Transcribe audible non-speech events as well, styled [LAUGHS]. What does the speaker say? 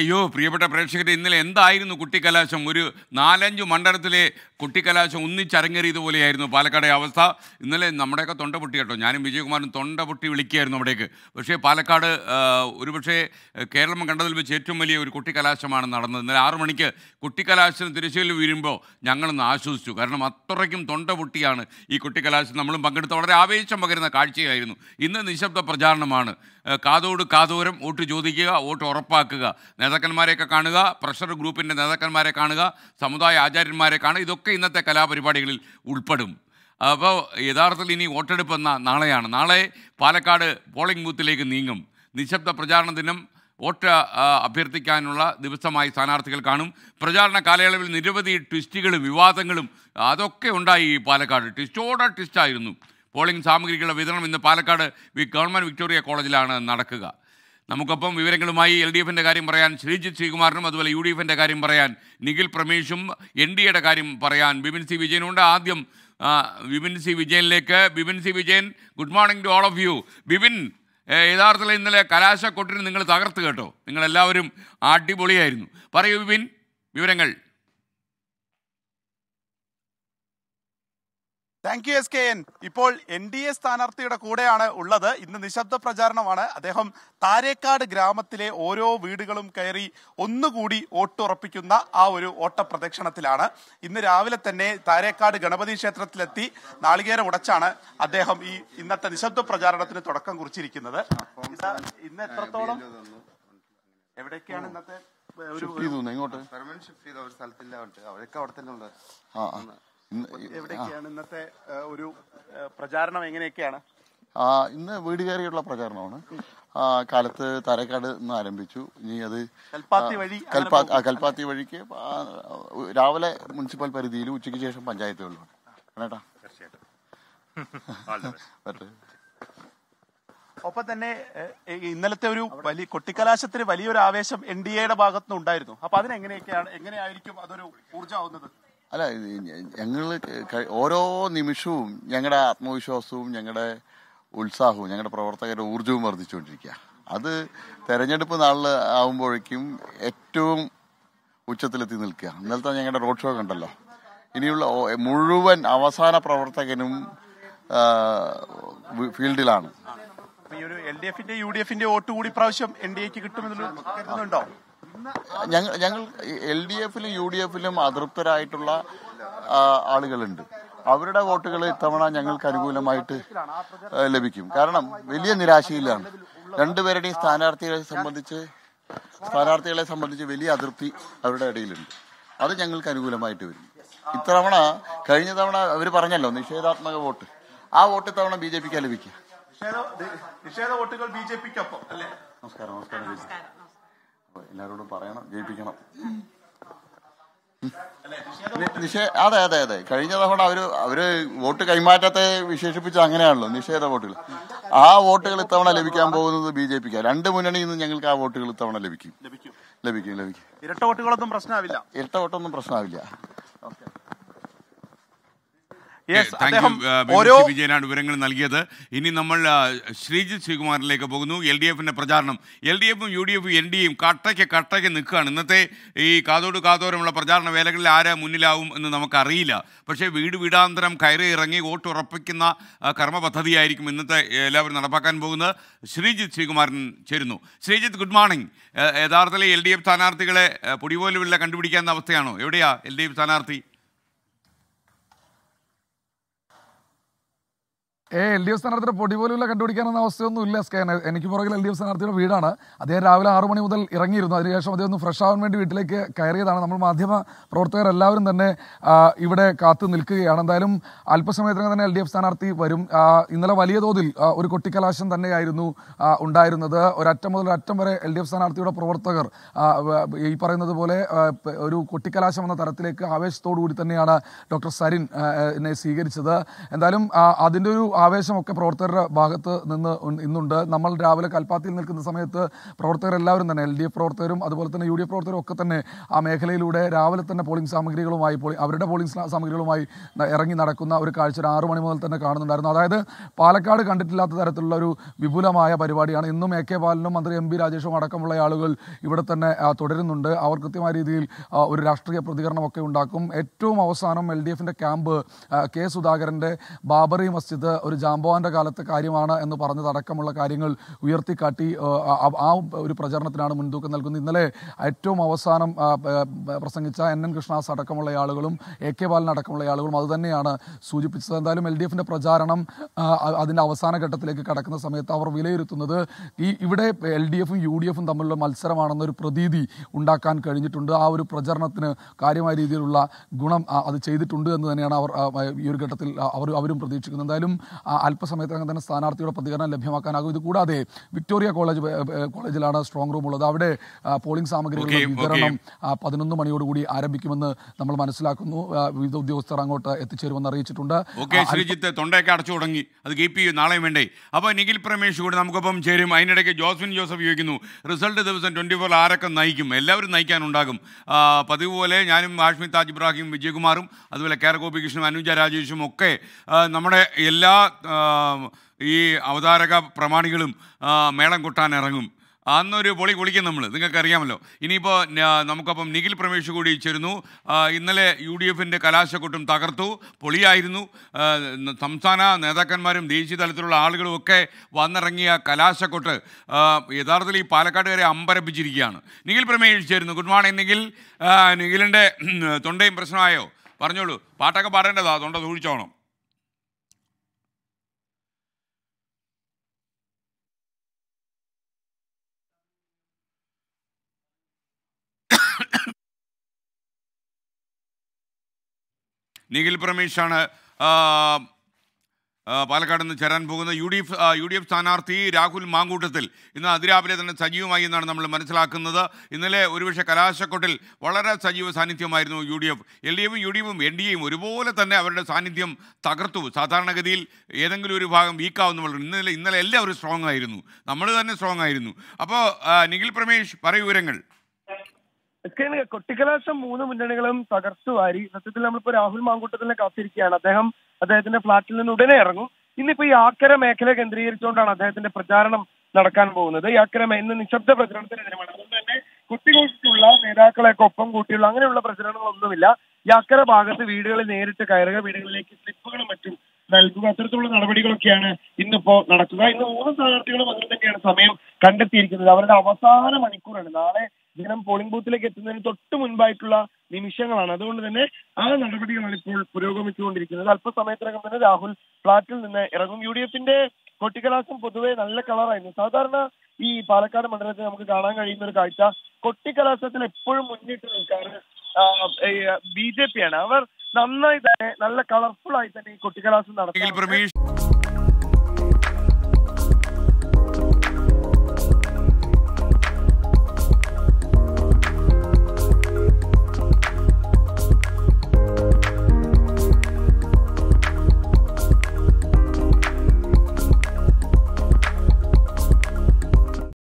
അയ്യോ പ്രിയപ്പെട്ട പ്രേക്ഷകരെ ഇന്നലെ എന്തായിരുന്നു കുട്ടിക്കലാശം ഒരു നാലഞ്ച് മണ്ഡലത്തിലെ കുട്ടിക്കലാശം ഒന്നിച്ചരങ്ങേറിയതുപോലെയായിരുന്നു പാലക്കാട് അവസ്ഥ ഇന്നലെ നമ്മുടെയൊക്കെ തൊണ്ട പൊട്ടി കേട്ടോ ഞാനും വിജയകുമാറും തൊണ്ട പൊട്ടി വിളിക്കുകയായിരുന്നു അവിടേക്ക് പക്ഷേ പാലക്കാട് ഒരുപക്ഷേ കേരളം കണ്ടതിൽ വെച്ച് ഏറ്റവും വലിയ ഒരു കുട്ടിക്കലാശമാണ് നടന്നത് ഇന്നലെ ആറു മണിക്ക് കുട്ടിക്കലാശം തിരശ്ശീലിൽ വീഴുമ്പോൾ ഞങ്ങളൊന്ന് ആശ്വസിച്ചു കാരണം അത്രയ്ക്കും തൊണ്ട പൊട്ടിയാണ് ഈ കുട്ടിക്കലാശം നമ്മളും പങ്കെടുത്ത വളരെ ആവേശം പകരുന്ന കാഴ്ചയായിരുന്നു ഇന്ന് നിശബ്ദ പ്രചാരണമാണ് കാതോട് കാതോരം വോട്ട് ചോദിക്കുക വോട്ട് ഉറപ്പാക്കുക നേതാക്കന്മാരെയൊക്കെ കാണുക പ്രഷർ ഗ്രൂപ്പിൻ്റെ നേതാക്കന്മാരെ കാണുക സമുദായ ആചാര്യന്മാരെ കാണുക ഇതൊക്കെ ഇന്നത്തെ കലാപരിപാടികളിൽ ഉൾപ്പെടും അപ്പോൾ യഥാർത്ഥത്തിൽ ഇനി വോട്ടെടുപ്പ് എന്ന നാളെയാണ് നാളെ പാലക്കാട് പോളിംഗ് ബൂത്തിലേക്ക് നീങ്ങും നിശബ്ദ പ്രചാരണ ദിനം വോട്ട് അഭ്യർത്ഥിക്കാനുള്ള ദിവസമായി സ്ഥാനാർത്ഥികൾ കാണും പ്രചാരണ കാലയളവിൽ നിരവധി ട്വിസ്റ്റുകളും വിവാദങ്ങളും അതൊക്കെ ഉണ്ടായി പാലക്കാട് ട്വിസ്റ്റോടെ ട്വിസ്റ്റായിരുന്നു പോളിംഗ് സാമഗ്രികളുടെ വിതരണം ഇന്ന് പാലക്കാട് വി ഗവൺമെൻറ് വിക്ടോറിയ കോളേജിലാണ് നടക്കുക നമുക്കൊപ്പം വിവരങ്ങളുമായി എൽ ഡി എഫിൻ്റെ കാര്യം പറയാൻ ശ്രീജിത്ത് ശ്രീകുമാറിനും അതുപോലെ യു ഡി എഫിൻ്റെ കാര്യം പറയാൻ നിഖിൽ പ്രമേഷും എൻ ഡി എയുടെ കാര്യം പറയാൻ ബിപിൻ സി വിജയനുണ്ട് ആദ്യം ബിപിൻ സി വിജയനിലേക്ക് Bipin C Vijayan good morning to all of you Bipin യഥാർത്ഥത്തിൽ ഇന്നലെ കലാശക്കൊട്ടിന് നിങ്ങൾ തകർത്ത് കേട്ടോ നിങ്ങളെല്ലാവരും അടിപൊളിയായിരുന്നു പറയൂ ബിപിൻ വിവരങ്ങൾ thank you S K N ഇപ്പോൾ എൻ ഡി എ സ്ഥാനാർത്ഥിയുടെ കൂടെയാണ് ഉള്ളത് ഇന്ന് നിശബ്ദ പ്രചാരണമാണ് അദ്ദേഹം താരേക്കാട് ഗ്രാമത്തിലെ ഓരോ വീടുകളും കയറി ഒന്നുകൂടി വോട്ടുറപ്പിക്കുന്ന ആ ഒരു ഓട്ട പ്രദക്ഷിണത്തിലാണ് ഇന്ന് രാവിലെ തന്നെ താരേക്കാട് ഗണപതി ക്ഷേത്രത്തിലെത്തി നാളികേരം ഉടച്ചാണ് അദ്ദേഹം ഈ ഇന്നത്തെ നിശബ്ദ പ്രചാരണത്തിന് തുടക്കം കുറിച്ചിരിക്കുന്നത് ഇന്ന് എത്രത്തോളം എവിടേക്കാണ് ഇന്നത്തെ ഒരു ഷിഫ്റ്റ് ചെയ്തു ഇങ്ങോട്ട് സ്ഥലത്തില്ല അവരൊക്കെ അവിടെ തന്നെ ഉള്ളത് എവിടെയൊക്കെയാണ് ഇന്നത്തെ ഒരു പ്രചാരണം എങ്ങനെയൊക്കെയാണ് ഇന്ന് വീട് കയറിയുള്ള പ്രചാരണമാണ് കാലത്ത് തരക്കാട് നിന്ന് ആരംഭിച്ചു ഇനി അത് കൽപ്പാത്തി വഴി വഴിക്ക് രാവിലെ മുനിസിപ്പൽ പരിധിയിലും ഉച്ചയ്ക്ക് ശേഷം പഞ്ചായത്തുകളിലുമാണ് കേട്ടാ [LAUGHS] ഒപ്പം തന്നെ ഇന്നലത്തെ ഒരു വലിയ കൊട്ടിക്കലാശത്തിന് വലിയൊരു ആവേശം എൻ ഡി എയുടെ ഭാഗത്തുനിന്നുണ്ടായിരുന്നു അപ്പൊ അതിനെങ്ങനെയൊക്കെയാണ് എങ്ങനെയായിരിക്കും അതൊരു ഊർജ്ജമാവുന്നത് അല്ല ഞങ്ങൾ ഓരോ നിമിഷവും ഞങ്ങളുടെ ആത്മവിശ്വാസവും ഞങ്ങളുടെ ഉത്സാഹവും ഞങ്ങളുടെ പ്രവർത്തകരുടെ ഊർജ്ജവും വർദ്ധിച്ചുകൊണ്ടിരിക്കുക അത് തെരഞ്ഞെടുപ്പ് നാളിൽ ആകുമ്പോഴേക്കും ഏറ്റവും ഉച്ചത്തിലെത്തി നിൽക്കുക ഇന്നലത്തെ ഞങ്ങളുടെ റോഡ് ഷോ കണ്ടല്ലോ ഇനിയുള്ള മുഴുവൻ അവസാന പ്രവർത്തകനും ഫീൽഡിലാണ് യു ഡി എഫിന്റെ വോട്ട് കൂടി പ്രാവശ്യം എൻ ഡി എക്ക് കിട്ടുമെന്നുണ്ടോ ഞങ്ങൾ ഞങ്ങൾ എൽ ഡി എഫിലും യു ഡി എഫിലും അതൃപ്തരായിട്ടുള്ള ആളുകളുണ്ട് അവരുടെ വോട്ടുകൾ ഇത്തവണ ഞങ്ങൾക്ക് അനുകൂലമായിട്ട് ലഭിക്കും കാരണം വലിയ നിരാശയിലാണ് രണ്ടുപേരുടെയും സ്ഥാനാർത്ഥികളെ സംബന്ധിച്ച് സ്ഥാനാർത്ഥികളെ സംബന്ധിച്ച് വലിയ അതൃപ്തി അവരുടെ ഇടയിലുണ്ട് അത് ഞങ്ങൾക്ക് അനുകൂലമായിട്ട് വരും ഇത്തവണ കഴിഞ്ഞ തവണ അവർ പറഞ്ഞല്ലോ നിഷേധാത്മക വോട്ട് ആ വോട്ട് ഇത്തവണ ബി ജെ പിക്ക് ലഭിക്കുക നിഷേധ വോട്ടുകൾ ബി ജെ പിക്കൊപ്പം അല്ലേ നമസ്കാരം നമസ്കാരം എല്ലാരോടും പറയണം ജയിപ്പിക്കണം അതെ അതെ അതെ കഴിഞ്ഞ തവണ അവര് അവര് വോട്ട് കൈമാറ്റത്തെ വിശേഷിപ്പിച്ച അങ്ങനെയാണല്ലോ നിഷേധ വോട്ടുകൾ ആ വോട്ടുകൾ ഇത്തവണ ലഭിക്കാൻ പോകുന്നത് ബി ജെ പിക്ക് രണ്ട് മുന്നണിയിൽ നിന്ന് ഞങ്ങൾക്ക് ആ വോട്ടുകൾ ഇത്തവണ ലഭിക്കും ലഭിക്കും ലഭിക്കും ഇരട്ട വോട്ടുകളൊന്നും പ്രശ്നമാവില്ല ഇരട്ട വോട്ടൊന്നും പ്രശ്നമാവില്ല Uh, ഓരോ വിജയനാണ് വിവരങ്ങൾ നൽകിയത് ഇനി നമ്മൾ uh, ശ്രീജിത്ത് ശ്രീകുമാറിലേക്ക് പോകുന്നു എൽ ഡി എഫിന്റെ പ്രചാരണം എൽ ഡി എഫും യു ഡി എഫും എൻ എയും കട്ടയ്ക്ക് കട്ടയ്ക്ക് നിൽക്കുകയാണ് ഇന്നത്തെ ഈ കാതോട് കാതോരമുള്ള പ്രചാരണ വേലകളിൽ ആരാ മുന്നിലാവും എന്ന് നമുക്കറിയില്ല പക്ഷേ വീട് വീടാന്തരം കയറി ഇറങ്ങി വോട്ട് ഉറപ്പിക്കുന്ന കർമ്മ പദ്ധതിയായിരിക്കും ഇന്നത്തെ എല്ലാവരും നടപ്പാക്കാൻ പോകുന്നത് ശ്രീജിത്ത് ശ്രീകുമാരൻ ചേരുന്നു ശ്രീജിത്ത് ഗുഡ് മോർണിംഗ് യഥാർത്ഥത്തിൽ എൽ ഡി എഫ് സ്ഥാനാർത്ഥികളെ പൊടിപോലുമില്ല കണ്ടുപിടിക്കാവുന്ന അവസ്ഥയാണോ എവിടെയാ എൽ ഡി എഫ് സ്ഥാനാർത്ഥി ഏ എൽ ഡി എഫ് സ്ഥാനാർത്ഥിയുടെ പൊടി പോലുള്ള കണ്ടുപിടിക്കാനെന്ന അവസ്ഥയൊന്നും ഇല്ല സ്കാൻ എനിക്ക് പുറകിൽ എൽ ഡി എഫ് സ്ഥാനാർത്ഥിയുടെ വീടാണ് അദ്ദേഹം രാവിലെ ആറു മണി മുതൽ ഇറങ്ങിയിരുന്നു അതിനുശേഷം അദ്ദേഹം ഒന്ന് ഫ്രഷ് ആവാൻ വേണ്ടി വീട്ടിലേക്ക് കയറിയതാണ് നമ്മൾ മാധ്യമ പ്രവർത്തകർ എല്ലാവരും തന്നെ ഇവിടെ കാത്തു നിൽക്കുകയാണ് എന്തായാലും അല്പസമയത്തിനകം തന്നെ എൽ ഡി എഫ് സ്ഥാനാർത്ഥി വരും ഇന്നലെ വലിയ തോതിൽ ഒരു കൊട്ടിക്കലാശം തന്നെയായിരുന്നു ഉണ്ടായിരുന്നത് ഒരറ്റം മുതൽ ഒരറ്റം വരെ എൽ ഡി എഫ് സ്ഥാനാർത്ഥിയുടെ പ്രവർത്തകർ ഈ പറയുന്നത് പോലെ ഒരു കൊട്ടിക്കലാശം എന്ന തരത്തിലേക്ക് ആവേശത്തോടു കൂടി തന്നെയാണ് ഡോക്ടർ സരിൻ എന്നെ സ്വീകരിച്ചത് എന്തായാലും അതിൻ്റെ ഒരു ആവേശമൊക്കെ പ്രവർത്തകരുടെ ഭാഗത്ത് നിന്ന് ഇന്നുണ്ട് നമ്മൾ രാവിലെ കൽപ്പാത്തിയിൽ നിൽക്കുന്ന സമയത്ത് പ്രവർത്തകരെല്ലാവരും തന്നെ എൽ ഡി എഫ് പ്രവർത്തകരും അതുപോലെ തന്നെ യു ഡി എഫ് പ്രവർത്തകരും ഒക്കെ തന്നെ ആ മേഖലയിലൂടെ രാവിലെ തന്നെ പോളിംഗ് സാമഗ്രികളുമായി പോളി അവരുടെ പോളിംഗ് സാമഗ്രികളുമായി ഇറങ്ങി നടക്കുന്ന ഒരു കാഴ്ച ഒരു ആറു മണി മുതൽ തന്നെ കാണുന്നുണ്ടായിരുന്നു അതായത് പാലക്കാട് കണ്ടിട്ടില്ലാത്ത തരത്തിലുള്ള ഒരു വിപുലമായ പരിപാടിയാണ് ഇന്നും എ കെ ബാലനും മന്ത്രി എം ബി രാജേഷും അടക്കമുള്ള ആളുകൾ ഇവിടെ തന്നെ തുടരുന്നുണ്ട് അവർ കൃത്യമായ രീതിയിൽ ഒരു രാഷ്ട്രീയ പ്രതികരണമൊക്കെ ഉണ്ടാക്കും ഏറ്റവും അവസാനം എൽ ഡി എഫിൻ്റെ ക്യാമ്പ് കെ സുധാകരൻ്റെ ബാബറി മസ്ജിദ് ഒരു ജാംബോവാൻ്റെ കാലത്തെ കാര്യമാണ് എന്ന് അടക്കമുള്ള കാര്യങ്ങൾ ഉയർത്തിക്കാട്ടി ആ ഒരു പ്രചരണത്തിനാണ് മുൻതൂക്കം നൽകുന്നത് ഇന്നലെ ഏറ്റവും അവസാനം പ്രസംഗിച്ച എൻ എൻ കൃഷ്ണദാസ് അടക്കമുള്ള ആളുകളും എ കെ ബാലൻ അടക്കമുള്ള ആളുകളും അതുതന്നെയാണ് സൂചിപ്പിച്ചത് എന്തായാലും എൽ ഡി എഫിൻ്റെ പ്രചാരണം അതിൻ്റെ അവസാന ഘട്ടത്തിലേക്ക് കടക്കുന്ന സമയത്ത് അവർ വിലയിരുത്തുന്നത് ഈ ഇവിടെ എൽ ഡി എഫും യു ഡി എഫും തമ്മിലുള്ള മത്സരമാണെന്നൊരു പ്രതീതി ഉണ്ടാക്കാൻ കഴിഞ്ഞിട്ടുണ്ട് ആ ഒരു പ്രചരണത്തിന് കാര്യമായ രീതിയിലുള്ള ഗുണം അത് ചെയ്തിട്ടുണ്ട് എന്ന് തന്നെയാണ് അവർ ഈ ഒരു ഘട്ടത്തിൽ അവർ അവരും പ്രതീക്ഷിക്കുന്നത് എന്തായാലും അല്പസമയത്തിനകം തന്നെ സ്ഥാനാർത്ഥിയുടെ പ്രതികരണം ലഭ്യമാക്കാനാകും ഇത് കൂടാതെ വിക്ടോറിയ കോളേജ് കോളേജിലാണ് സ്ട്രോങ് റൂം ഉള്ളത് അവിടെ പോളിംഗ് സാമഗ്രികളുടെ വിതരണം പതിനൊന്ന് മണിയോടുകൂടി ആരംഭിക്കുമെന്ന് നമ്മൾ മനസ്സിലാക്കുന്നു വിവിധ ഉദ്യോഗസ്ഥർ അങ്ങോട്ട് എത്തിച്ചേരുമെന്ന് അറിയിച്ചിട്ടുണ്ട് തൊണ്ടയൊക്കെ അടച്ചു തുടങ്ങി അത് കീപ്പ് ചെയ്യും നാളെയും വേണ്ടേ അപ്പോൾ നിഖിൽ പ്രമേഷ് കൂടി നമുക്കൊപ്പം ചേരും അതിനിടയ്ക്ക് ജോസ്വിൻ ജോസഫ് ചോദിക്കുന്നു റിസൾട്ട് ദിവസം ട്വൻറ്റി ഫോർ ആരൊക്കെ നയിക്കും എല്ലാവരും നയിക്കാനുണ്ടാകും പതിവ് പോലെ ഞാനും ഹാഷ്മി താജ് ഇബ്രാഹിം വിജയകുമാറും അതുപോലെ കേര ഗോപികൃഷ്ണനും അനുജ രാജേഷും ഒക്കെ നമ്മുടെ എല്ലാ ഈ അവതാരക പ്രമാണികളും മേളം കൊട്ടാൻ ഇറങ്ങും അന്നൊരു പൊളി കുളിക്കും നമ്മൾ നിങ്ങൾക്കറിയാമല്ലോ ഇനിയിപ്പോൾ നമുക്കപ്പം നിഖിൽ പ്രമേഷ് കൂടി ചേരുന്നു ഇന്നലെ യു ഡി എഫിൻ്റെ കലാശക്കൊട്ടും തകർത്തു പൊളിയായിരുന്നു സംസ്ഥാന നേതാക്കന്മാരും ദേശീയ തലത്തിലുള്ള ആളുകളും ഒക്കെ വന്നിറങ്ങിയ കലാശക്കൊട്ട് യഥാർത്ഥത്തിൽ ഈ പാലക്കാട് വരെ അമ്പരപ്പിച്ചിരിക്കുകയാണ് നിഖിൽ പ്രമേഷ് ചേരുന്നു ഗുഡ് മോർണിംഗ് നിഖിൽ നിഖിലിൻ്റെ തൊണ്ടയും പ്രശ്നമായോ പറഞ്ഞോളൂ പാട്ടൊക്കെ പാടേണ്ടതാ തൊണ്ട സൂക്ഷിച്ചോണം നിഖിൽ പ്രമേഷാണ് പാലക്കാട് നിന്ന് ചേരാൻ പോകുന്ന U D F U D F സ്ഥാനാർത്ഥി രാഹുൽ മാങ്കൂട്ടത്തിൽ ഇന്ന് അതിരാവിലെ തന്നെ സജീവമായി എന്നാണ് നമ്മൾ മനസ്സിലാക്കുന്നത് ഇന്നലെ ഒരുപക്ഷെ കലാശക്കൊട്ടിൽ വളരെ സജീവ സാന്നിധ്യമായിരുന്നു U D F L D എഫും യു ഡി എഫും എൻ ഡി എയും ഒരുപോലെ തന്നെ അവരുടെ സാന്നിധ്യം തകർത്തു സാധാരണഗതിയിൽ ഏതെങ്കിലും ഒരു ഭാഗം വീക്കാവുന്ന വളരെ ഇന്നലെ ഇന്നലെ എല്ലാവരും സ്ട്രോങ് ആയിരുന്നു നമ്മൾ തന്നെ സ്ട്രോങ് ആയിരുന്നു അപ്പോൾ നിഖിൽ പ്രമേഷ് പറയൂരങ്ങൾ കെ കൊട്ടിക്കലാശം മൂന്ന് മുന്നണികളും തകർത്തു വാരി സത്യത്തിൽ നമ്മളിപ്പോ രാഹുൽ മാങ്കൂട്ടത്തിനെ കാത്തിരിക്കുകയാണ് അദ്ദേഹം അദ്ദേഹത്തിന്റെ ഫ്ളാറ്റിൽ നിന്ന് ഉടനെ ഇറങ്ങും ഇന്നിപ്പോ ഈ ആക്കര മേഖല കേന്ദ്രീകരിച്ചുകൊണ്ടാണ് അദ്ദേഹത്തിന്റെ പ്രചാരണം നടക്കാൻ പോകുന്നത് ഈ ആക്കര ഇന്ന് നിശബ്ദ പ്രചരണത്തിനെതിരമാണ് അതുകൊണ്ട് തന്നെ കുട്ടികൾക്കുള്ള നേതാക്കളെയൊക്കെ ഒപ്പം കൂട്ടിയുള്ള അങ്ങനെയുള്ള പ്രചരണങ്ങളൊന്നുമില്ല ഈ അക്കര ഭാഗത്ത് വീടുകളിൽ നേരിട്ട് കയറുക വീടുകളിലേക്ക് സ്ലിപ്പുകളും മറ്റും നൽകുക അത്തരത്തിലുള്ള നടപടികളൊക്കെയാണ് ഇന്നിപ്പോ നടക്കുക ഇന്ന് മൂന്ന് സ്ഥാനാർത്ഥികളും അങ്ങനെ തന്നെയാണ് സമയം കണ്ടെത്തിയിരിക്കുന്നത് അവരുടെ അവസാന മണിക്കൂറാണ് നാളെ ജനം പോളിംഗ് ബൂത്തിലേക്ക് എത്തുന്നതിന് തൊട്ട് മുൻപായിട്ടുള്ള നിമിഷങ്ങളാണ് അതുകൊണ്ട് തന്നെ ആ നടപടികളാണ് ഇപ്പോൾ പുരോഗമിച്ചുകൊണ്ടിരിക്കുന്നത് അല്പസമയത്തിനകം തന്നെ രാഹുൽ ഫ്ളാറ്റിൽ നിന്ന് ഇറങ്ങും യു ഡി എഫിന്റെ കൊട്ടിക്കലാശം പൊതുവെ നല്ല കളറായിരുന്നു സാധാരണ ഈ പാലക്കാട് മണ്ഡലത്തിൽ നമുക്ക് കാണാൻ കഴിയുന്ന ഒരു കാഴ്ച കൊട്ടിക്കലാശത്തിൽ എപ്പോഴും മുന്നിട്ട് നിൽക്കാറ് ബി ജെ പി ആണ് അവർ നന്നായി തന്നെ നല്ല കളർഫുൾ ആയി തന്നെ ഈ കൊട്ടിക്കലാശം നടത്തി